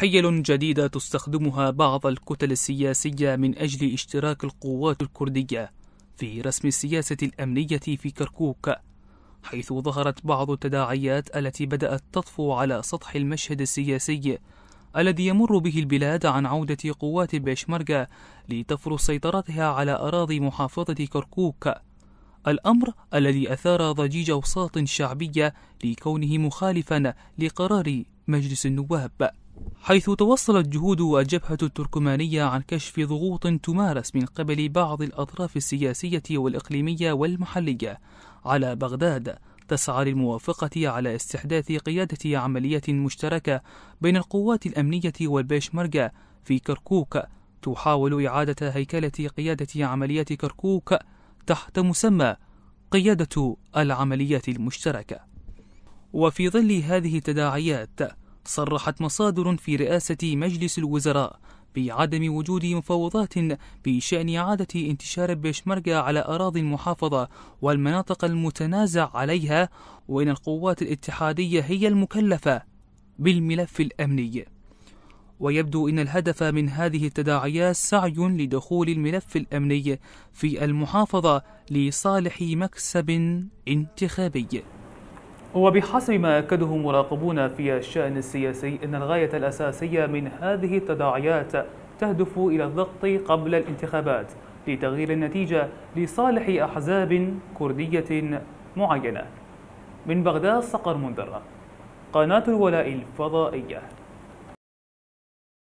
حيل جديدة تستخدمها بعض الكتل السياسية من أجل اشتراك القوات الكردية في رسم السياسة الأمنية في كركوك حيث ظهرت بعض التداعيات التي بدأت تطفو على سطح المشهد السياسي الذي يمر به البلاد عن عودة قوات بيشمركة لتفرض سيطرتها على أراضي محافظة كركوك الأمر الذي أثار ضجيج أوساط شعبية لكونه مخالفا لقرار مجلس النواب حيث توصلت جهود الجبهة التركمانية عن كشف ضغوط تمارس من قبل بعض الأطراف السياسية والإقليمية والمحلية على بغداد تسعى للموافقة على استحداث قيادة عملية مشتركة بين القوات الأمنية والبيشمركة في كركوك تحاول إعادة هيكلة قيادة عملية كركوك تحت مسمى قيادة العمليات المشتركة وفي ظل هذه التداعيات صرحت مصادر في رئاسة مجلس الوزراء بعدم وجود مفاوضات بشأن إعادة انتشار البشمركة على أراضي المحافظة والمناطق المتنازع عليها وإن القوات الاتحادية هي المكلفة بالملف الأمني ويبدو أن الهدف من هذه التداعيات سعي لدخول الملف الأمني في المحافظة لصالح مكسب انتخابي وبحسب ما أكده مراقبون في الشأن السياسي أن الغاية الأساسية من هذه التداعيات تهدف إلى الضغط قبل الانتخابات لتغيير النتيجة لصالح أحزاب كردية معينة من بغداد صقر منذرة قناة الولاء الفضائية